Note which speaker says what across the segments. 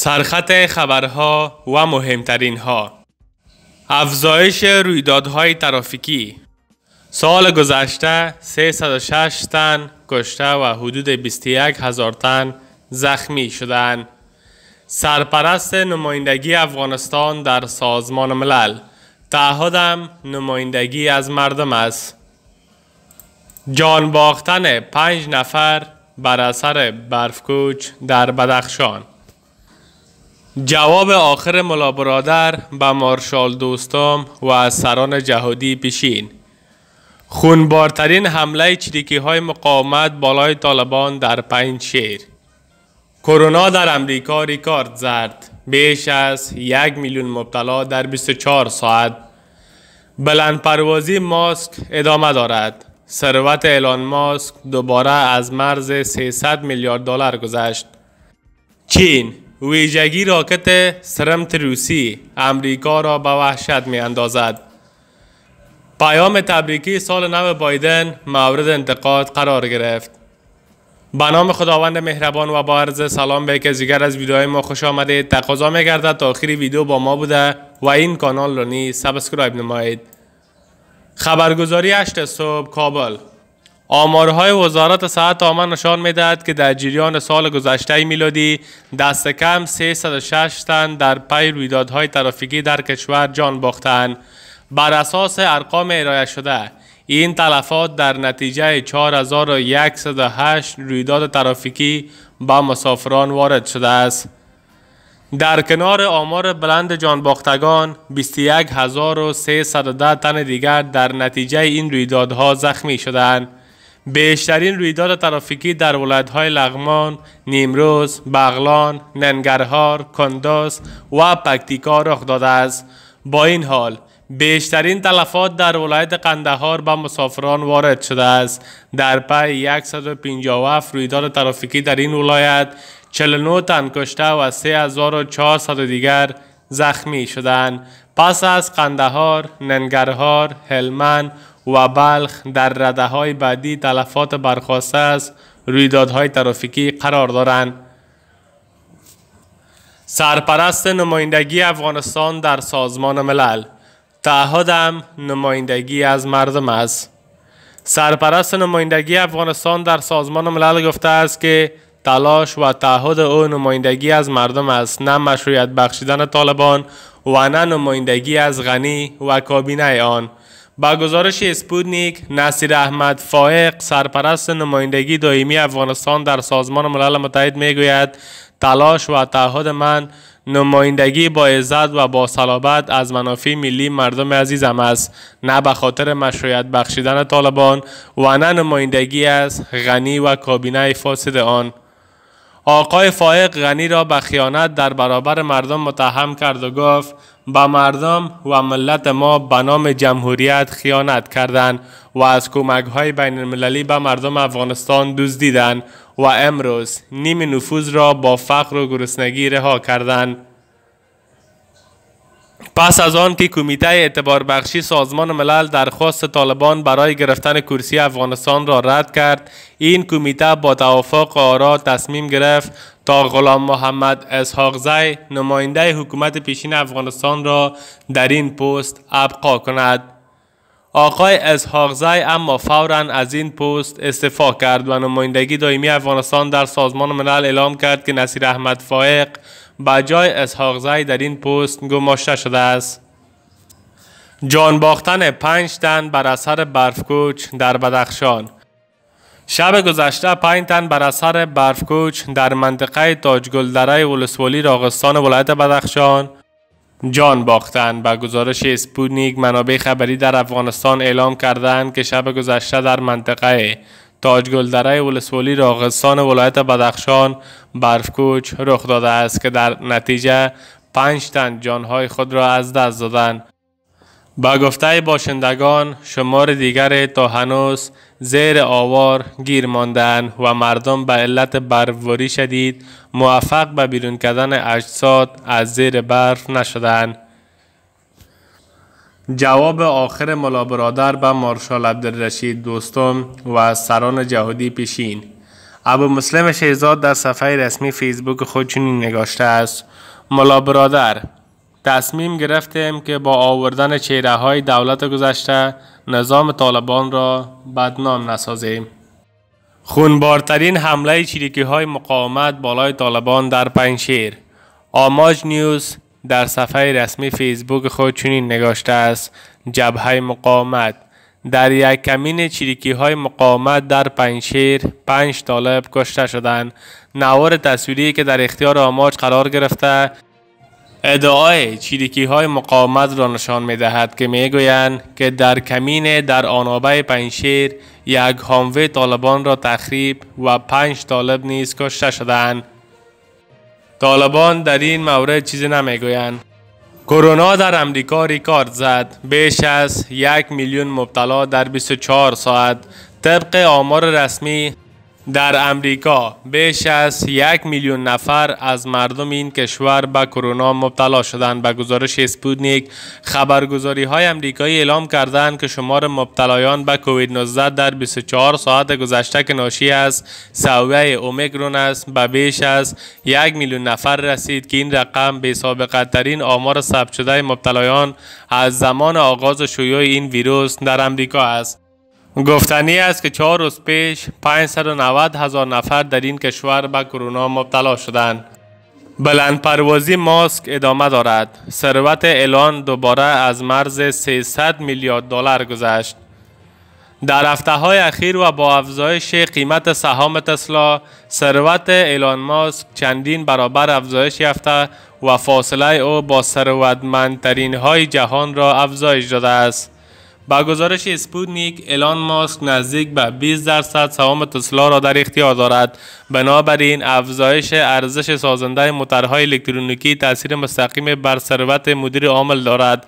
Speaker 1: سرخط خبرها و مهمترین ها افزایش رویدادهای ترافیکی سال گذشته 306 تن کشته و حدود 21 هزار تن زخمی شدند. سرپرست نمایندگی افغانستان در سازمان ملل تعهدم نمایندگی از مردم است. جان باختن پنج نفر بر اثر برفکوچ در بدخشان جواب آخر ملا برادر به مارشال دوستام و از سران جهادی پیشین خونبارترین حمله چریکی های مقاومت بالای طالبان در پنج شیر کرونا در امریکا ریکارد زد بیش از یک میلیون مبتلا در 24 ساعت بلند پروازی ماسک ادامه دارد ثروت ایلان ماسک دوباره از مرز 300 میلیارد دلار گذشت چین ویژگی راکت سرمت روسی امریکا را به وحشت می اندازد. پیام تبریکی سال نو بایدن مورد انتقاد قرار گرفت. به نام خداوند مهربان و با عرض سلام به که دیگر از ویدیوهای ما خوش آمده تقاضا میگردد تا آخری ویدیو با ما بوده و این کانال را نیز سابسکرایب نمایید خبرگزاری 8 صبح کابل آمارهای وزارت صحت آمن نشان میدهد که در جریان سال گذشته میلادی دست کم 306 تن در پی رویدادهای ترافیکی در کشور جان باختند بر اساس ارقام ارائه شده این تلفات در نتیجه 4108 رویداد ترافیکی با مسافران وارد شده است در کنار آمار بلند جان باختگان، 21310 تن دیگر در نتیجه این رویدادها زخمی شدند بیشترین رویداد ترافیکی در ولایت‌های لغمان، نیمروز، بغلان، ننگرهار، کنداس و پکتیکا رخ داده است. با این حال بیشترین تلفات در ولایت قندهار به مسافران وارد شده است. در پای 157 رویداد ترافیکی در این ولایت 49 تن کشته و 3400 دیگر زخمی شدند. پس از قندهار، ننگرهار، هلمند و بلخ در رده های بعدی تلفات برخواسته از رویدادهای ترافیکی قرار دارند. سرپرست نمایندگی افغانستان در سازمان ملل تعهدم نمایندگی از مردم است سرپرست نمایندگی افغانستان در سازمان ملل گفته است که تلاش و تعهد او نمایندگی از مردم است نه مشروعیت بخشیدن طالبان و نه نمایندگی از غنی و کابینه آن با گزارش اسپوتنیک نصیر احمد فائق سرپرست نمایندگی دائمی افغانستان در سازمان ملل متحد میگوید تلاش و تعهد من نمایندگی با عزت و با صلابت از منافع ملی مردم عزیزم است نه به خاطر مشروعیت بخشیدن طالبان و نه نمایندگی از غنی و کابینه فاسد آن آقای فائق غنی را به خیانت در برابر مردم متهم کرد و گفت به مردم و ملت ما به نام جمهوریت خیانت کردند و از کمک های بین المللی به مردم افغانستان دزدیدند و امروز نیم نفوذ را با فقر و گرسنگی رها کردند پس از آن که کمیته اعتبار بخشی سازمان ملل درخواست طالبان برای گرفتن کرسی افغانستان را رد کرد این کمیته با توافق آرا تصمیم گرفت تا غلام محمد اسحاقزی نماینده حکومت پیشین افغانستان را در این پست ابقا کند آقای اسحاقزی اما فورا از این پست استعفا کرد و نمایندگی دائمی افغانستان در سازمان ملل اعلام کرد که نصیر احمد فائق به جای زی در این پست گماشته شده است جان باختن پنج تن بر اثر برفکوچ در بدخشان شب گذشته پنج تن بر اثر برفکوچ در منطقه تاجگلدره ولسوالی راغستان ولایت بدخشان جان باختن و گزارش اسپوتنیک منابع خبری در افغانستان اعلام کردند که شب گذشته در منطقه تاجگلدره دره ولسوالی راغستان ولایت بدخشان برفکوچ رخ داده است که در نتیجه پنج تن جانهای خود را از دست دادن با گفته باشندگان شمار دیگر تا هنوز زیر آوار گیر ماندن و مردم به علت برفوری شدید موفق به بیرون کردن اجساد از زیر برف نشدند. جواب آخر ملا برادر به مارشال عبدالرشید دوستم و سران جهادی پیشین ابو مسلم شهزاد در صفحه رسمی فیسبوک خود چنین نگاشته است ملا برادر تصمیم گرفتیم که با آوردن چهره های دولت گذشته نظام طالبان را بدنام نسازیم خونبارترین حمله چریکی های مقاومت بالای طالبان در پنجشیر آماج نیوز در صفحه رسمی فیسبوک خود چنین نگاشته است جبهه مقاومت در یک کمین چریکی های مقاومت در پنجشیر پنج طالب کشته شدند نوار تصویری که در اختیار آماج قرار گرفته ادعای چیریکی های مقاومت را نشان می دهد که می گویند که در کمین در آنابه پنشیر یک هاموه طالبان را تخریب و پنج طالب نیز کشته شدند. طالبان در این مورد چیزی نمیگویند کرونا در امریکا ریکارد زد بیش از یک میلیون مبتلا در 24 ساعت طبق آمار رسمی در امریکا بیش از یک میلیون نفر از مردم این کشور به کرونا مبتلا شدند به گزارش اسپوتنیک خبرگزاری های امریکایی اعلام کردند که شمار مبتلایان به کووید 19 در 24 ساعت گذشته که ناشی از سویه اومیکرون است به بیش از یک میلیون نفر رسید که این رقم به سابقه ترین آمار ثبت شده مبتلایان از زمان آغاز شیوع این ویروس در امریکا است گفتنی است که چهار روز پیش 590 هزار نفر در این کشور به کرونا مبتلا شدند. بلند پروازی ماسک ادامه دارد. ثروت اعلان دوباره از مرز 300 میلیارد دلار گذشت. در هفته های اخیر و با افزایش قیمت سهام تسلا، ثروت ایلان ماسک چندین برابر افزایش یافته و فاصله او با ثروتمندترین های جهان را افزایش داده است. با گزارش اسپوتنیک الان ماسک نزدیک به 20 درصد سهام تسلا را در اختیار دارد بنابراین افزایش ارزش سازنده موتورهای الکترونیکی تاثیر مستقیم بر ثروت مدیر عامل دارد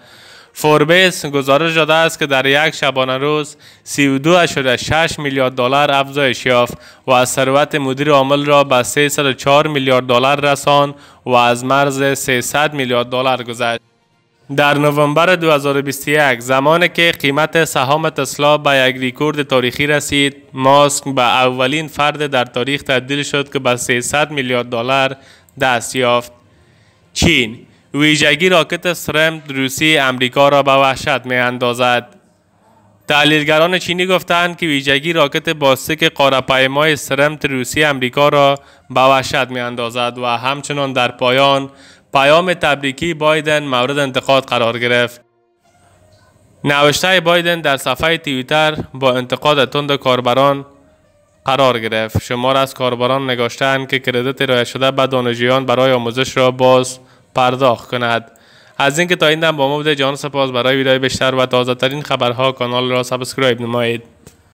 Speaker 1: فوربس گزارش داده است که در یک شبانه روز 32.6 میلیارد دلار افزایش یافت و از ثروت مدیر عامل را به 304 میلیارد دلار رساند و از مرز 300 میلیارد دلار گذشت در نوامبر 2021 زمانی که قیمت سهام تسلا به یک ریکورد تاریخی رسید، ماسک به اولین فرد در تاریخ تبدیل شد که به 300 میلیارد دلار دست یافت. چین ویژگی راکت سرم روسی امریکا را به وحشت می اندازد. تحلیلگران چینی گفتند که ویژگی راکت باستیک قارپیمای سرمت روسی امریکا را به وحشت می اندازد و همچنان در پایان پیام تبریکی بایدن مورد انتقاد قرار گرفت. نوشته بایدن در صفحه تویتر با انتقاد تند کاربران قرار گرفت. شمار از کاربران نگاشتند که کردیت رایه شده به دانشجویان برای آموزش را باز پرداخت کند. از اینکه تا این دم با ما جان سپاس برای ویدای بیشتر و تازه ترین خبرها کانال را سابسکرایب نمایید.